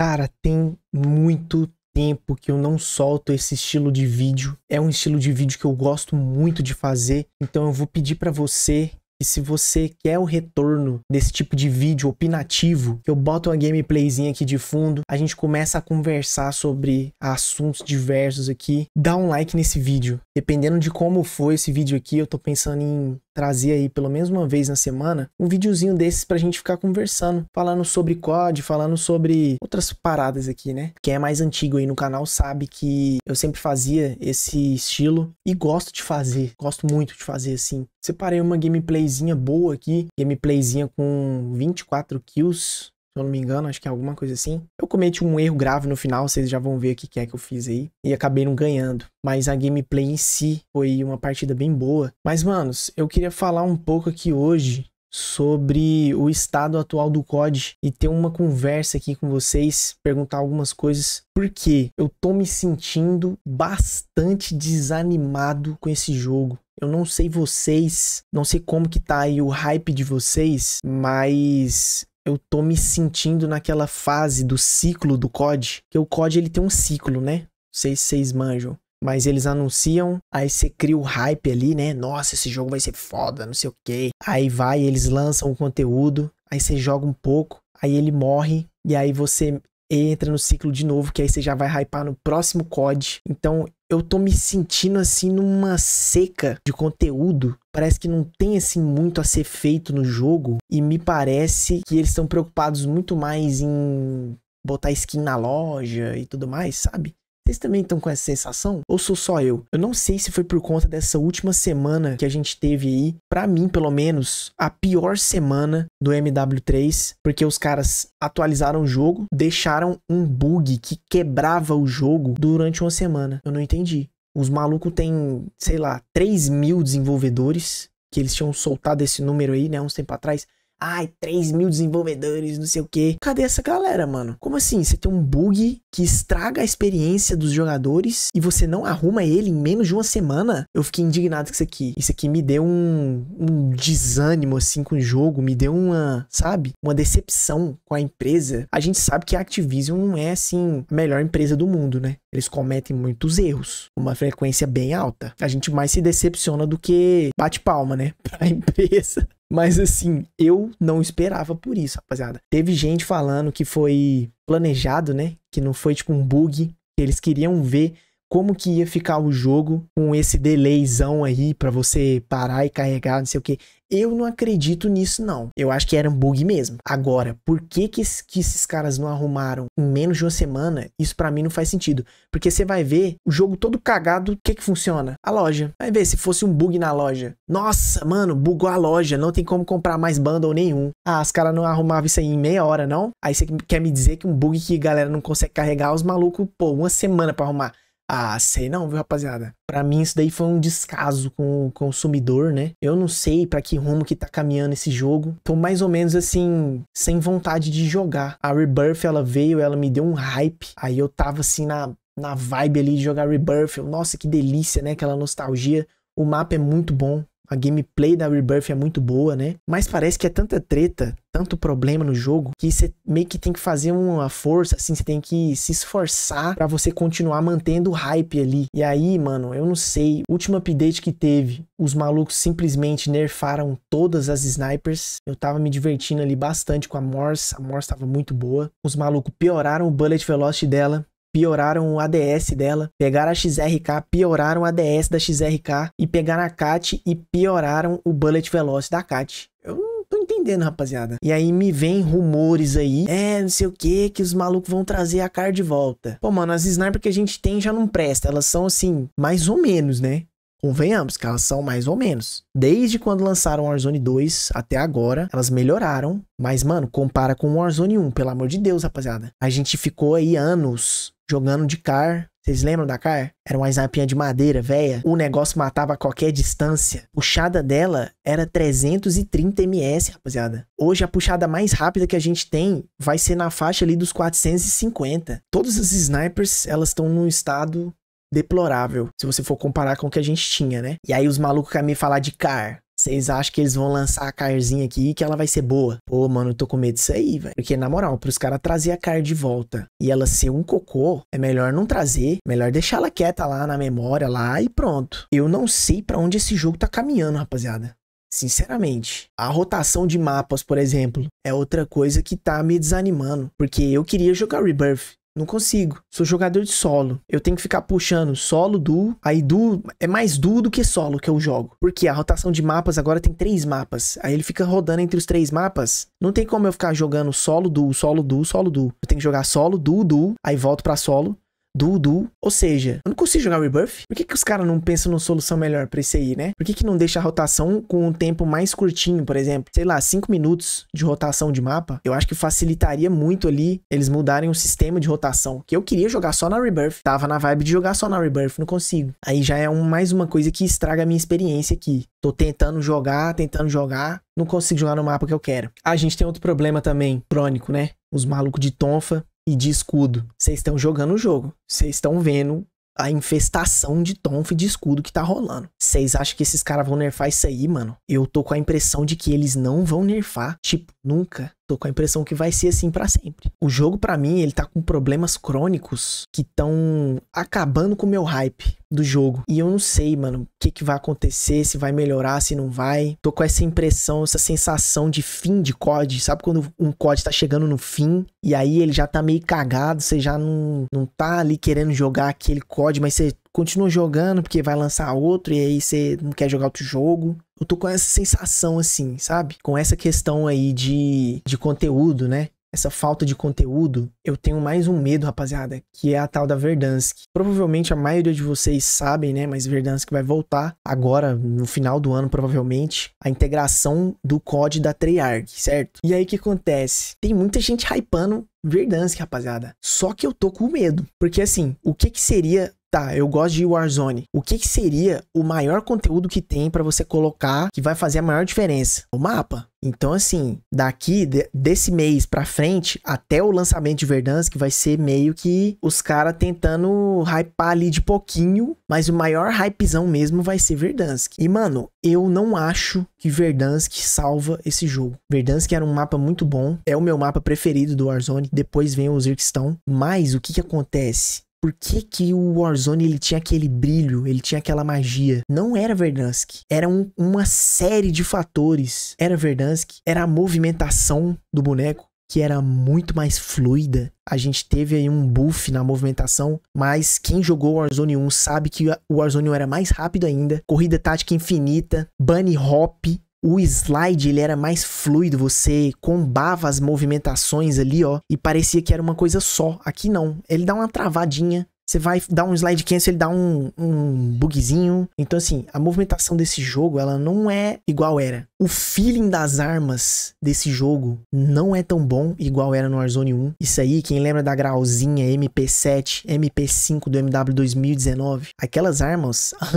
Cara, tem muito tempo que eu não solto esse estilo de vídeo. É um estilo de vídeo que eu gosto muito de fazer, então eu vou pedir para você que se você quer o retorno desse tipo de vídeo opinativo, que eu boto uma gameplayzinha aqui de fundo, a gente começa a conversar sobre assuntos diversos aqui. Dá um like nesse vídeo. Dependendo de como foi esse vídeo aqui, eu tô pensando em trazer aí pelo menos uma vez na semana um videozinho desses pra gente ficar conversando, falando sobre COD, falando sobre outras paradas aqui, né? Quem é mais antigo aí no canal sabe que eu sempre fazia esse estilo e gosto de fazer, gosto muito de fazer assim. Separei uma gameplayzinha boa aqui, gameplayzinha com 24 kills, se eu não me engano, acho que é alguma coisa assim. Eu cometi um erro grave no final, vocês já vão ver o que é que eu fiz aí. E acabei não ganhando. Mas a gameplay em si foi uma partida bem boa. Mas, manos, eu queria falar um pouco aqui hoje sobre o estado atual do COD e ter uma conversa aqui com vocês, perguntar algumas coisas, porque eu tô me sentindo bastante desanimado com esse jogo. Eu não sei vocês, não sei como que tá aí o hype de vocês, mas eu tô me sentindo naquela fase do ciclo do COD, que o COD ele tem um ciclo, né? Não sei se vocês manjam. Mas eles anunciam, aí você cria o hype ali, né? Nossa, esse jogo vai ser foda, não sei o quê. Aí vai, eles lançam o conteúdo, aí você joga um pouco, aí ele morre, e aí você entra no ciclo de novo, que aí você já vai hypar no próximo COD. Então, eu tô me sentindo assim numa seca de conteúdo. Parece que não tem assim muito a ser feito no jogo e me parece que eles estão preocupados muito mais em botar skin na loja e tudo mais, sabe? Vocês também estão com essa sensação? Ou sou só eu? Eu não sei se foi por conta dessa última semana que a gente teve aí, para mim pelo menos, a pior semana do MW3, porque os caras atualizaram o jogo, deixaram um bug que quebrava o jogo durante uma semana. Eu não entendi. Os malucos têm, sei lá, 3 mil desenvolvedores, que eles tinham soltado esse número aí, né, uns tempo atrás. Ai, 3 mil desenvolvedores, não sei o quê. Cadê essa galera, mano? Como assim? Você tem um bug que estraga a experiência dos jogadores e você não arruma ele em menos de uma semana? Eu fiquei indignado com isso aqui. Isso aqui me deu um, um desânimo, assim, com o jogo. Me deu uma, sabe? Uma decepção com a empresa. A gente sabe que a Activision não é, assim, a melhor empresa do mundo, né? Eles cometem muitos erros, uma frequência bem alta. A gente mais se decepciona do que bate palma, né? Pra empresa. Mas assim, eu não esperava por isso, rapaziada. Teve gente falando que foi planejado, né? Que não foi tipo um bug. Que eles queriam ver como que ia ficar o jogo com esse delayzão aí para você parar e carregar, não sei o que. Eu não acredito nisso, não. Eu acho que era um bug mesmo. Agora, por que que, que esses caras não arrumaram em menos de uma semana? Isso para mim não faz sentido. Porque você vai ver o jogo todo cagado, o que que funciona? A loja. Vai ver se fosse um bug na loja. Nossa, mano, bugou a loja, não tem como comprar mais bundle nenhum. Ah, os caras não arrumavam isso aí em meia hora, não? Aí você quer me dizer que um bug que a galera não consegue carregar, os malucos, pô, uma semana para arrumar. Ah, sei não, viu, rapaziada? Para mim isso daí foi um descaso com o consumidor, né? Eu não sei para que rumo que tá caminhando esse jogo. Tô mais ou menos assim, sem vontade de jogar. A Rebirth, ela veio, ela me deu um hype. Aí eu tava assim na, na vibe ali de jogar Rebirth. Eu, nossa, que delícia, né? Aquela nostalgia. O mapa é muito bom. A gameplay da Rebirth é muito boa, né? Mas parece que é tanta treta, tanto problema no jogo, que você meio que tem que fazer uma força, assim, você tem que se esforçar para você continuar mantendo o hype ali. E aí, mano, eu não sei. Último update que teve, os malucos simplesmente nerfaram todas as snipers. Eu tava me divertindo ali bastante com a Morse, a Morse tava muito boa. Os malucos pioraram o bullet velocity dela pioraram o ADS dela, pegaram a XRK, pioraram o ADS da XRK e pegaram a CAT e pioraram o bullet velocity da CAT. Eu não tô entendendo, rapaziada. E aí me vem rumores aí, é, não sei o que, que os malucos vão trazer a CAR de volta. Pô, mano, as sniper que a gente tem já não presta, elas são assim, mais ou menos, né? Convenhamos que elas são mais ou menos. Desde quando lançaram Warzone 2 até agora, elas melhoraram. Mas, mano, compara com Warzone 1, pelo amor de Deus, rapaziada. A gente ficou aí anos jogando de car. Vocês lembram da car? Era uma snapinha de madeira, velha. O negócio matava a qualquer distância. Puxada dela era 330 ms, rapaziada. Hoje a puxada mais rápida que a gente tem vai ser na faixa ali dos 450. Todas as snipers, elas estão num estado deplorável, se você for comparar com o que a gente tinha, né? E aí os malucos querem me falar de car. Vocês acham que eles vão lançar a carzinha aqui e que ela vai ser boa? Pô, mano, eu tô com medo disso aí, velho. Porque, na moral, pros caras trazer a car de volta e ela ser um cocô, é melhor não trazer, melhor deixar ela quieta lá na memória, lá e pronto. Eu não sei para onde esse jogo tá caminhando, rapaziada. Sinceramente, a rotação de mapas, por exemplo, é outra coisa que tá me desanimando. Porque eu queria jogar Rebirth. Não consigo. Sou jogador de solo. Eu tenho que ficar puxando solo, duo. Aí duo é mais duo do que solo que eu jogo. Porque a rotação de mapas agora tem três mapas. Aí ele fica rodando entre os três mapas. Não tem como eu ficar jogando solo, duo, solo, duo, solo, duo. Eu tenho que jogar solo, duo, duo. Aí volto pra solo. Dudu. Ou seja, eu não consigo jogar Rebirth. Por que, que os caras não pensam numa solução melhor pra isso aí, né? Por que, que não deixa a rotação com um tempo mais curtinho, por exemplo? Sei lá, 5 minutos de rotação de mapa. Eu acho que facilitaria muito ali eles mudarem o sistema de rotação. Que eu queria jogar só na Rebirth. Tava na vibe de jogar só na Rebirth, não consigo. Aí já é um, mais uma coisa que estraga a minha experiência aqui. Tô tentando jogar, tentando jogar, não consigo jogar no mapa que eu quero. A gente tem outro problema também, crônico, né? Os malucos de tonfa, e de escudo. Vocês estão jogando o jogo. Vocês estão vendo a infestação de tonf e de escudo que tá rolando. Vocês acham que esses caras vão nerfar isso aí, mano? Eu tô com a impressão de que eles não vão nerfar, tipo, nunca. Tô com a impressão que vai ser assim para sempre. O jogo, para mim, ele tá com problemas crônicos que estão acabando com o meu hype do jogo. E eu não sei, mano, o que, que vai acontecer, se vai melhorar, se não vai. Tô com essa impressão, essa sensação de fim de COD. Sabe quando um COD tá chegando no fim e aí ele já tá meio cagado, você já não, não tá ali querendo jogar aquele COD, mas você continua jogando porque vai lançar outro e aí você não quer jogar outro jogo. Eu tô com essa sensação assim, sabe? Com essa questão aí de, de conteúdo, né? Essa falta de conteúdo, eu tenho mais um medo, rapaziada, que é a tal da Verdansk. Provavelmente a maioria de vocês sabem, né? Mas Verdansk vai voltar agora, no final do ano, provavelmente, a integração do COD da Treyarch, certo? E aí o que acontece? Tem muita gente hypando Verdansk, rapaziada. Só que eu tô com medo. Porque assim, o que que seria tá, eu gosto de Warzone. O que, que seria o maior conteúdo que tem para você colocar que vai fazer a maior diferença? O mapa. Então, assim, daqui de, desse mês pra frente, até o lançamento de Verdansk, vai ser meio que os caras tentando hypar ali de pouquinho, mas o maior hypezão mesmo vai ser Verdansk. E, mano, eu não acho que Verdansk salva esse jogo. Verdansk era um mapa muito bom, é o meu mapa preferido do Warzone, depois vem o Zirkstão, mas o que que acontece? Por que, que o Warzone ele tinha aquele brilho, ele tinha aquela magia? Não era Verdansk. Era um, uma série de fatores. Era Verdansk, era a movimentação do boneco, que era muito mais fluida. A gente teve aí um buff na movimentação, mas quem jogou Warzone 1 sabe que o Warzone 1 era mais rápido ainda. Corrida tática infinita, bunny hop, o slide ele era mais fluido, você combava as movimentações ali, ó, e parecia que era uma coisa só. Aqui não, ele dá uma travadinha você vai dar um slide cancel, ele dá um, um bugzinho. Então, assim, a movimentação desse jogo, ela não é igual era. O feeling das armas desse jogo não é tão bom igual era no Warzone 1. Isso aí, quem lembra da grauzinha MP7, MP5 do MW 2019? Aquelas armas, a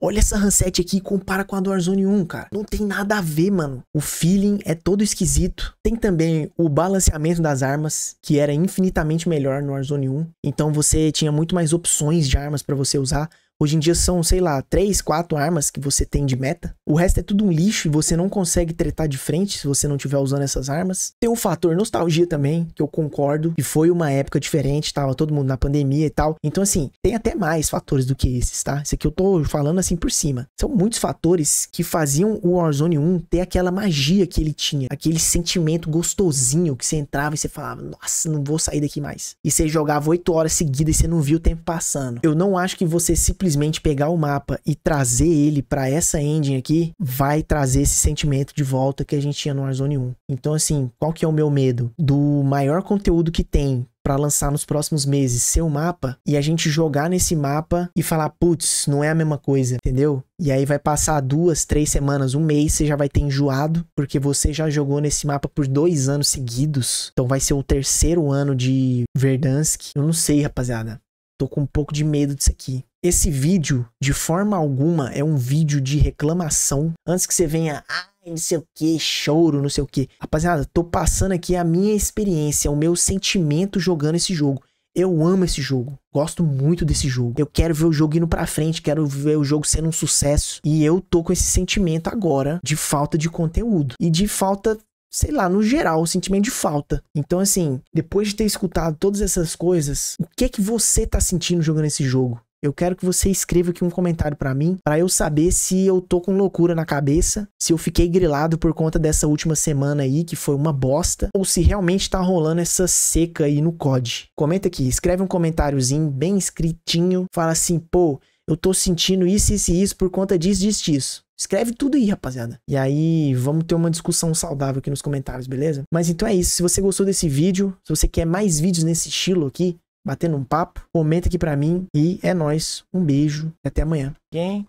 Olha essa handset aqui e compara com a do Warzone 1, cara. Não tem nada a ver, mano. O feeling é todo esquisito. Tem também o balanceamento das armas, que era infinitamente melhor no Warzone 1. Então, você tinha tinha muito mais opções de armas para você usar Hoje em dia são, sei lá, três, quatro armas que você tem de meta. O resto é tudo um lixo e você não consegue tretar de frente se você não estiver usando essas armas. Tem um fator nostalgia também, que eu concordo, que foi uma época diferente, tava todo mundo na pandemia e tal. Então, assim, tem até mais fatores do que esses, tá? Isso aqui eu tô falando assim por cima. São muitos fatores que faziam o Warzone 1 ter aquela magia que ele tinha, aquele sentimento gostosinho que você entrava e você falava, nossa, não vou sair daqui mais. E você jogava oito horas seguidas e você não via o tempo passando. Eu não acho que você simplesmente simplesmente pegar o mapa e trazer ele para essa engine aqui, vai trazer esse sentimento de volta que a gente tinha no Warzone 1. Então, assim, qual que é o meu medo? Do maior conteúdo que tem para lançar nos próximos meses seu mapa e a gente jogar nesse mapa e falar, putz, não é a mesma coisa, entendeu? E aí vai passar duas, três semanas, um mês, você já vai ter enjoado, porque você já jogou nesse mapa por dois anos seguidos. Então vai ser o terceiro ano de Verdansk. Eu não sei, rapaziada. Tô com um pouco de medo disso aqui. Esse vídeo, de forma alguma, é um vídeo de reclamação. Antes que você venha, ah, não sei o que, choro, não sei o que. Rapaziada, tô passando aqui a minha experiência, o meu sentimento jogando esse jogo. Eu amo esse jogo, gosto muito desse jogo. Eu quero ver o jogo indo pra frente, quero ver o jogo sendo um sucesso. E eu tô com esse sentimento agora de falta de conteúdo e de falta sei lá, no geral, o sentimento de falta. Então, assim, depois de ter escutado todas essas coisas, o que é que você tá sentindo jogando esse jogo? Eu quero que você escreva aqui um comentário para mim, para eu saber se eu tô com loucura na cabeça, se eu fiquei grilado por conta dessa última semana aí, que foi uma bosta, ou se realmente tá rolando essa seca aí no COD. Comenta aqui, escreve um comentáriozinho bem escritinho, fala assim, pô, eu tô sentindo isso, isso e isso por conta disso, disso, disso. Escreve tudo aí, rapaziada. E aí, vamos ter uma discussão saudável aqui nos comentários, beleza? Mas então é isso. Se você gostou desse vídeo, se você quer mais vídeos nesse estilo aqui, batendo um papo. Comenta aqui pra mim e é nós. Um beijo e até amanhã. Quem?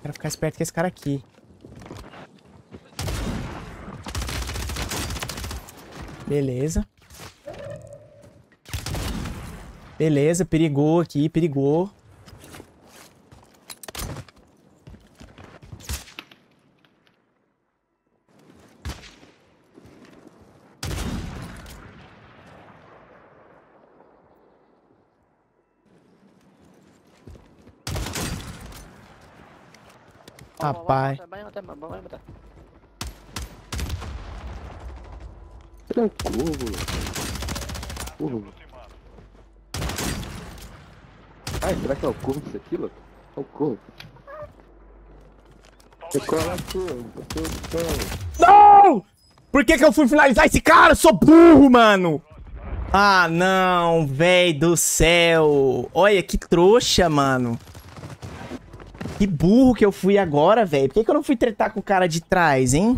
Quero ficar esperto com esse cara aqui. Beleza. Beleza, perigou aqui, perigou. Rapaz. Tá tá Trancou, moleque. Ai, será que é o corvo isso aqui, louco? É o corvo. Você é é cola Não! Por que que eu fui finalizar esse cara? Eu sou burro, mano! Ah, não, véi do céu. Olha, que trouxa, mano. Que burro que eu fui agora, velho. Por que, que eu não fui tretar com o cara de trás, hein?